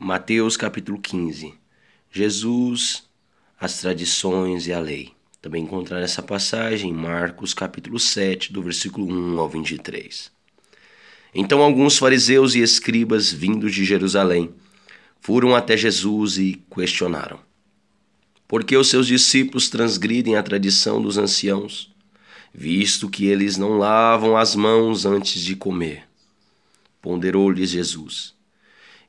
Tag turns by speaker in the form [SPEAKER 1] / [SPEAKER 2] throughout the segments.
[SPEAKER 1] Mateus capítulo 15. Jesus, as tradições e a lei. Também encontrar essa passagem em Marcos capítulo 7, do versículo 1 ao 23. Então alguns fariseus e escribas vindos de Jerusalém foram até Jesus e questionaram: Por que os seus discípulos transgridem a tradição dos anciãos, visto que eles não lavam as mãos antes de comer? Ponderou-lhes Jesus: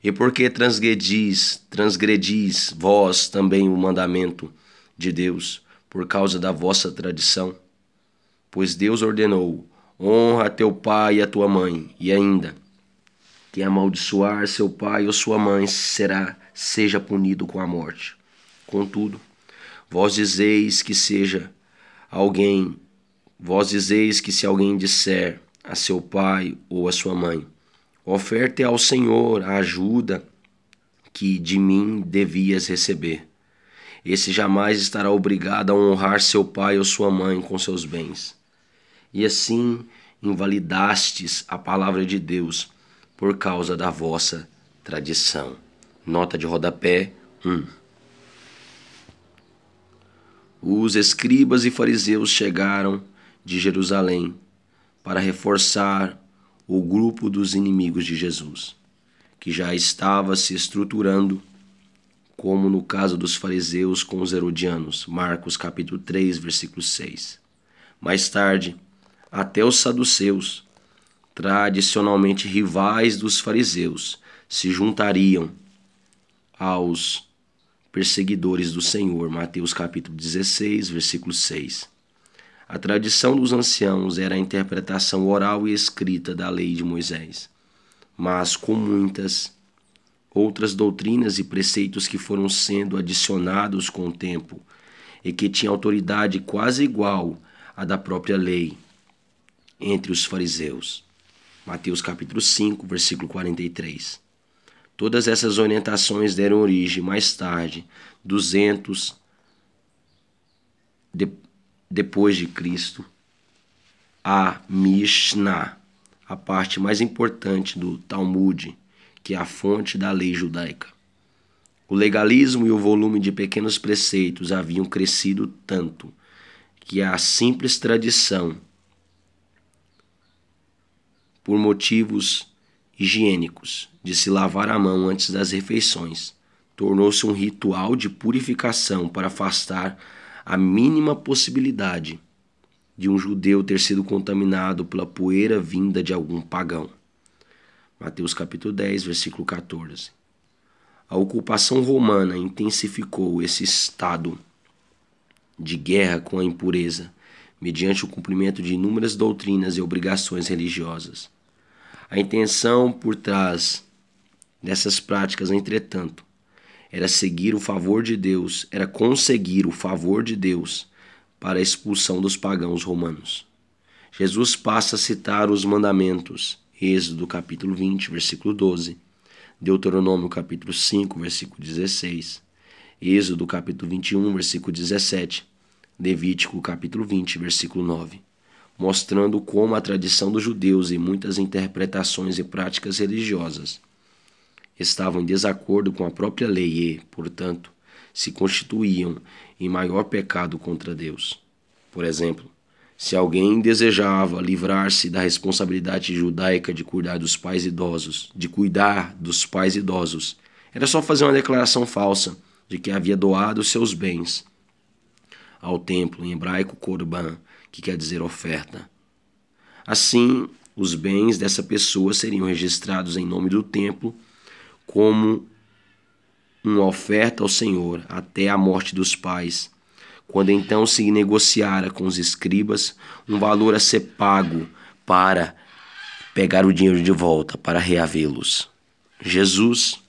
[SPEAKER 1] e porque transgredis, transgredis vós também o mandamento de Deus, por causa da vossa tradição? Pois Deus ordenou: honra teu pai e a tua mãe, e ainda, quem amaldiçoar seu pai ou sua mãe será, seja punido com a morte. Contudo, vós dizeis que seja alguém, vós dizeis que se alguém disser a seu pai ou a sua mãe, Oferte é ao Senhor a ajuda que de mim devias receber. Esse jamais estará obrigado a honrar seu pai ou sua mãe com seus bens. E assim invalidastes a palavra de Deus por causa da vossa tradição. Nota de rodapé 1. Os escribas e fariseus chegaram de Jerusalém para reforçar o grupo dos inimigos de Jesus, que já estava se estruturando, como no caso dos fariseus com os herodianos, Marcos capítulo 3, versículo 6. Mais tarde, até os saduceus, tradicionalmente rivais dos fariseus, se juntariam aos perseguidores do Senhor. Mateus capítulo 16, versículo 6. A tradição dos anciãos era a interpretação oral e escrita da lei de Moisés. Mas, com muitas outras doutrinas e preceitos que foram sendo adicionados com o tempo, e que tinham autoridade quase igual à da própria lei entre os fariseus. Mateus capítulo 5, versículo 43. Todas essas orientações deram origem mais tarde, 200 depois depois de Cristo, a Mishnah, a parte mais importante do Talmud, que é a fonte da lei judaica. O legalismo e o volume de pequenos preceitos haviam crescido tanto que a simples tradição, por motivos higiênicos, de se lavar a mão antes das refeições, tornou-se um ritual de purificação para afastar a mínima possibilidade de um judeu ter sido contaminado pela poeira vinda de algum pagão. Mateus capítulo 10, versículo 14. A ocupação romana intensificou esse estado de guerra com a impureza, mediante o cumprimento de inúmeras doutrinas e obrigações religiosas. A intenção por trás dessas práticas, entretanto, era seguir o favor de Deus, era conseguir o favor de Deus para a expulsão dos pagãos romanos. Jesus passa a citar os mandamentos, Êxodo capítulo 20, versículo 12, Deuteronômio capítulo 5, versículo 16, Êxodo capítulo 21, versículo 17, Levítico capítulo 20, versículo 9, mostrando como a tradição dos judeus e muitas interpretações e práticas religiosas estavam em desacordo com a própria lei e, portanto, se constituíam em maior pecado contra Deus. Por exemplo, se alguém desejava livrar-se da responsabilidade judaica de cuidar dos pais idosos, de cuidar dos pais idosos, era só fazer uma declaração falsa de que havia doado seus bens ao templo, em hebraico korban, que quer dizer oferta. Assim, os bens dessa pessoa seriam registrados em nome do templo como uma oferta ao Senhor até a morte dos pais. Quando então se negociara com os escribas um valor a ser pago para pegar o dinheiro de volta, para reavê-los. Jesus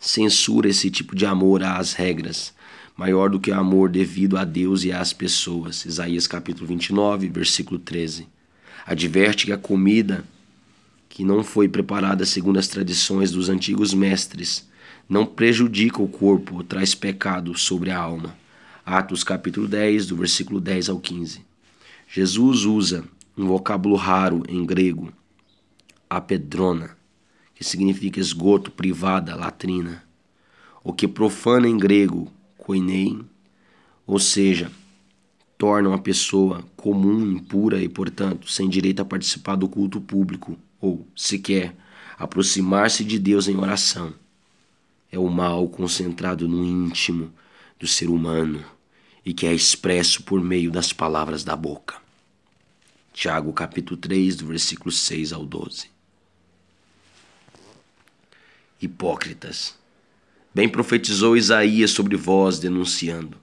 [SPEAKER 1] censura esse tipo de amor às regras, maior do que o amor devido a Deus e às pessoas. Isaías capítulo 29, versículo 13. Adverte que a comida que não foi preparada segundo as tradições dos antigos mestres, não prejudica o corpo ou traz pecado sobre a alma. Atos capítulo 10, do versículo 10 ao 15. Jesus usa um vocábulo raro em grego, apedrona, que significa esgoto, privada, latrina. O que profana em grego, koinei, ou seja, torna uma pessoa comum, impura e, portanto, sem direito a participar do culto público ou sequer aproximar-se de Deus em oração. É o mal concentrado no íntimo do ser humano e que é expresso por meio das palavras da boca. Tiago capítulo 3, do versículo 6 ao 12. Hipócritas, bem profetizou Isaías sobre vós, denunciando: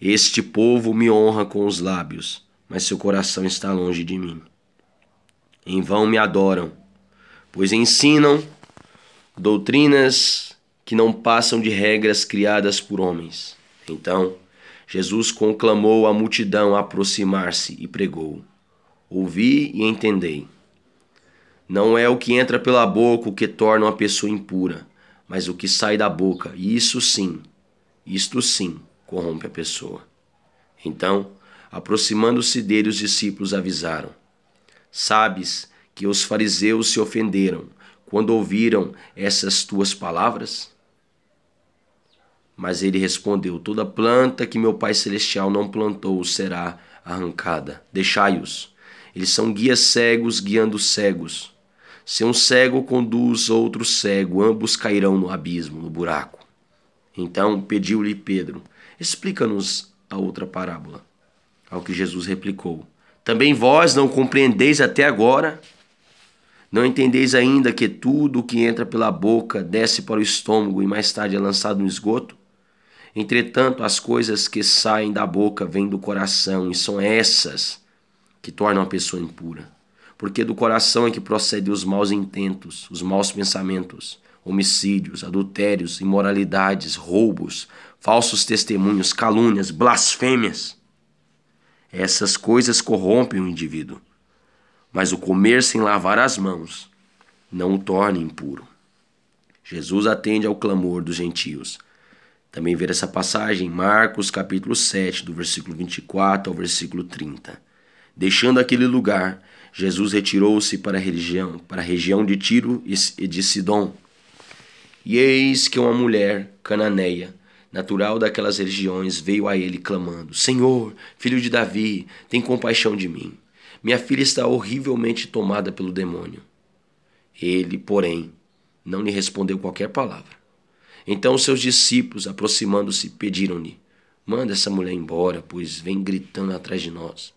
[SPEAKER 1] Este povo me honra com os lábios, mas seu coração está longe de mim em vão me adoram, pois ensinam doutrinas que não passam de regras criadas por homens. Então, Jesus conclamou a multidão a aproximar-se e pregou: Ouvi e entendei. Não é o que entra pela boca o que torna uma pessoa impura, mas o que sai da boca, e isso sim, isto sim, corrompe a pessoa. Então, aproximando-se dele, os discípulos avisaram: Sabes que os fariseus se ofenderam quando ouviram essas tuas palavras? Mas ele respondeu: Toda planta que meu Pai Celestial não plantou será arrancada. Deixai-os. Eles são guias cegos guiando cegos. Se um cego conduz outro cego, ambos cairão no abismo, no buraco. Então pediu-lhe Pedro: Explica-nos a outra parábola. Ao que Jesus replicou: também vós não compreendeis até agora? Não entendeis ainda que tudo o que entra pela boca desce para o estômago e mais tarde é lançado no esgoto? Entretanto, as coisas que saem da boca vêm do coração e são essas que tornam a pessoa impura. Porque do coração é que procedem os maus intentos, os maus pensamentos, homicídios, adultérios, imoralidades, roubos, falsos testemunhos, calúnias, blasfêmias essas coisas corrompem o indivíduo. Mas o comer sem lavar as mãos não o torna impuro. Jesus atende ao clamor dos gentios. Também ver essa passagem em Marcos capítulo 7, do versículo 24 ao versículo 30. Deixando aquele lugar, Jesus retirou-se para a região, para a região de Tiro e de Sidom. E eis que uma mulher cananeia natural daquelas regiões, veio a ele clamando: Senhor, filho de Davi, tem compaixão de mim. Minha filha está horrivelmente tomada pelo demônio. Ele, porém, não lhe respondeu qualquer palavra. Então seus discípulos, aproximando-se, pediram-lhe: Manda essa mulher embora, pois vem gritando atrás de nós.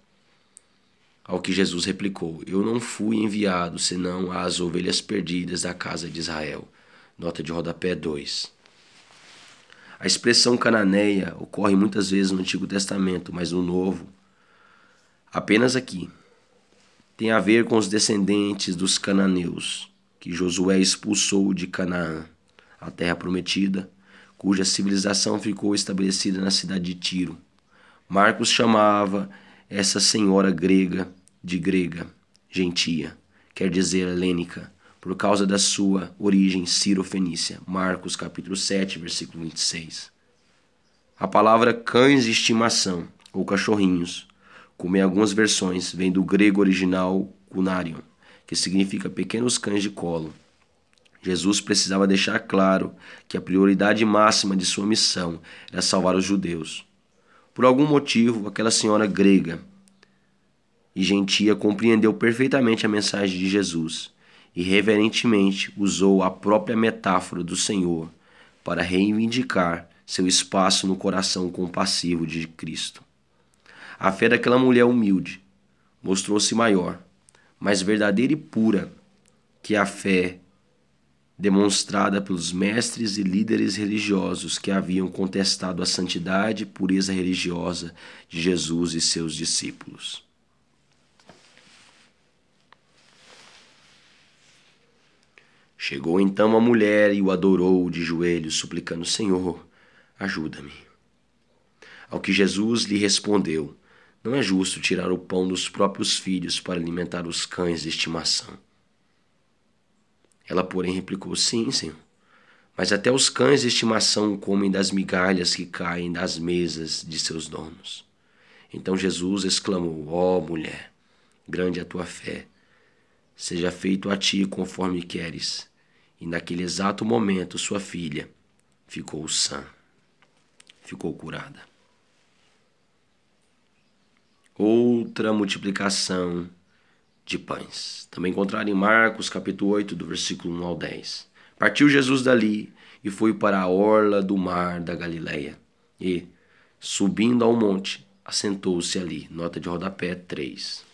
[SPEAKER 1] Ao que Jesus replicou: Eu não fui enviado senão às ovelhas perdidas da casa de Israel. Nota de rodapé 2. A expressão cananeia ocorre muitas vezes no Antigo Testamento, mas no Novo, apenas aqui. Tem a ver com os descendentes dos cananeus, que Josué expulsou de Canaã, a terra prometida, cuja civilização ficou estabelecida na cidade de Tiro. Marcos chamava essa senhora grega de grega, gentia, quer dizer helênica, por causa da sua origem Ciro-Fenícia. Marcos capítulo 7, versículo 26. A palavra cães de estimação ou cachorrinhos, como em algumas versões, vem do grego original cunarion, que significa pequenos cães de colo. Jesus precisava deixar claro que a prioridade máxima de sua missão era salvar os judeus. Por algum motivo, aquela senhora grega e gentia compreendeu perfeitamente a mensagem de Jesus irreverentemente usou a própria metáfora do Senhor para reivindicar seu espaço no coração compassivo de Cristo. A fé daquela mulher humilde mostrou-se maior, mais verdadeira e pura que a fé demonstrada pelos mestres e líderes religiosos que haviam contestado a santidade e pureza religiosa de Jesus e seus discípulos. Chegou então a mulher e o adorou de joelhos, suplicando: Senhor, ajuda-me. Ao que Jesus lhe respondeu: Não é justo tirar o pão dos próprios filhos para alimentar os cães de estimação. Ela, porém, replicou: Sim, Senhor. Mas até os cães de estimação comem das migalhas que caem das mesas de seus donos. Então Jesus exclamou: Ó oh, mulher, grande a tua fé, seja feito a ti conforme queres. E naquele exato momento, sua filha ficou sã, ficou curada. Outra multiplicação de pães. Também encontraram em Marcos, capítulo 8, do versículo 1 ao 10. Partiu Jesus dali e foi para a orla do mar da Galileia. E, subindo ao monte, assentou-se ali. Nota de rodapé 3.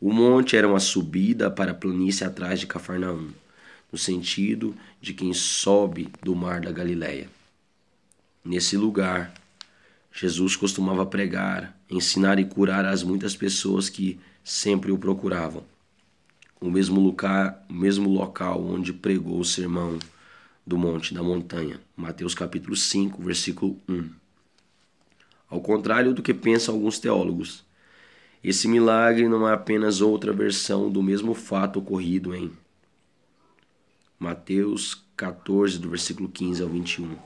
[SPEAKER 1] O monte era uma subida para a planície atrás de Cafarnaum no sentido de quem sobe do mar da Galileia. Nesse lugar, Jesus costumava pregar, ensinar e curar as muitas pessoas que sempre o procuravam. O mesmo lugar, o mesmo local onde pregou o sermão do monte da montanha. Mateus capítulo 5, versículo 1. Ao contrário do que pensam alguns teólogos, esse milagre não é apenas outra versão do mesmo fato ocorrido em Mateus 14, do versículo 15 ao 21.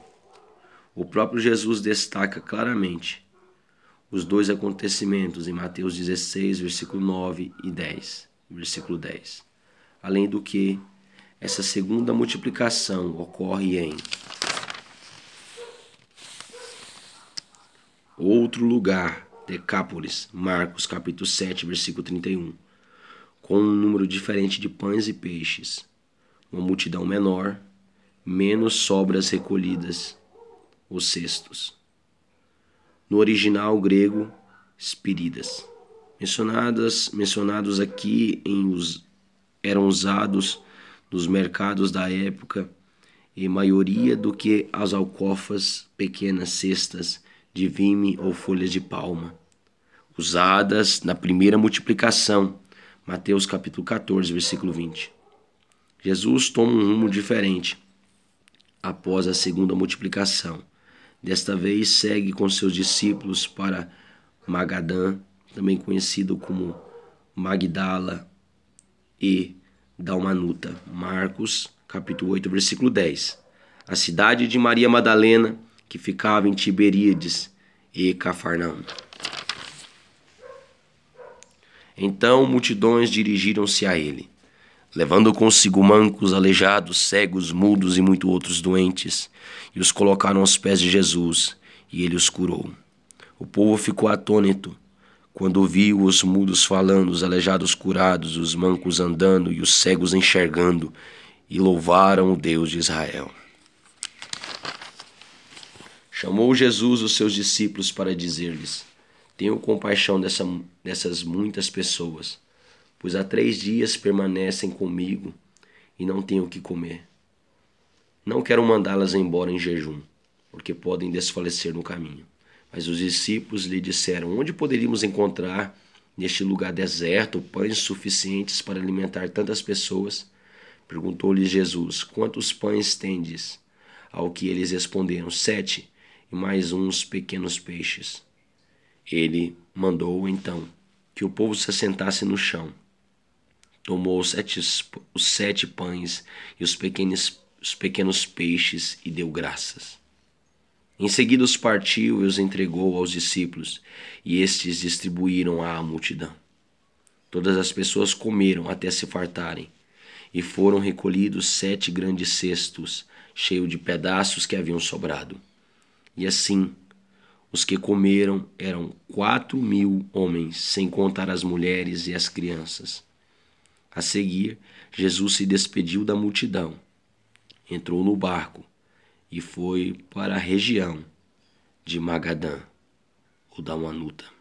[SPEAKER 1] O próprio Jesus destaca claramente os dois acontecimentos em Mateus 16, versículo 9 e 10, versículo 10. Além do que, essa segunda multiplicação ocorre em outro lugar, Decápolis, Marcos capítulo 7, versículo 31, com um número diferente de pães e peixes uma multidão menor, menos sobras recolhidas, os cestos. No original grego, espiridas. Mencionadas, mencionados aqui em os, eram usados nos mercados da época e maioria do que as alcofas, pequenas cestas de vime ou folhas de palma, usadas na primeira multiplicação, Mateus capítulo 14, versículo 20. Jesus toma um rumo diferente após a segunda multiplicação. Desta vez segue com seus discípulos para Magadã, também conhecido como Magdala e Dalmanuta. Marcos, capítulo 8, versículo 10. A cidade de Maria Madalena, que ficava em Tiberíades e Cafarnaum. Então multidões dirigiram-se a ele levando consigo mancos, aleijados, cegos, mudos e muito outros doentes, e os colocaram aos pés de Jesus, e ele os curou. O povo ficou atônito quando viu os mudos falando, os aleijados curados, os mancos andando e os cegos enxergando, e louvaram o Deus de Israel. Chamou Jesus os seus discípulos para dizer-lhes: Tenho compaixão dessa, dessas muitas pessoas pois há três dias permanecem comigo e não tenho o que comer. Não quero mandá-las embora em jejum, porque podem desfalecer no caminho. Mas os discípulos lhe disseram: Onde poderíamos encontrar, neste lugar deserto, pães suficientes para alimentar tantas pessoas? Perguntou-lhe Jesus: Quantos pães tendes? Ao que eles responderam: Sete e mais uns pequenos peixes. Ele mandou então que o povo se assentasse no chão tomou os sete, os sete pães e os pequenos, os pequenos peixes e deu graças. Em seguida os partiu e os entregou aos discípulos, e estes distribuíram à multidão. Todas as pessoas comeram até se fartarem, e foram recolhidos sete grandes cestos, cheios de pedaços que haviam sobrado. E assim, os que comeram eram quatro mil homens, sem contar as mulheres e as crianças. A seguir, Jesus se despediu da multidão, entrou no barco e foi para a região de Magadã, ou da Manuta.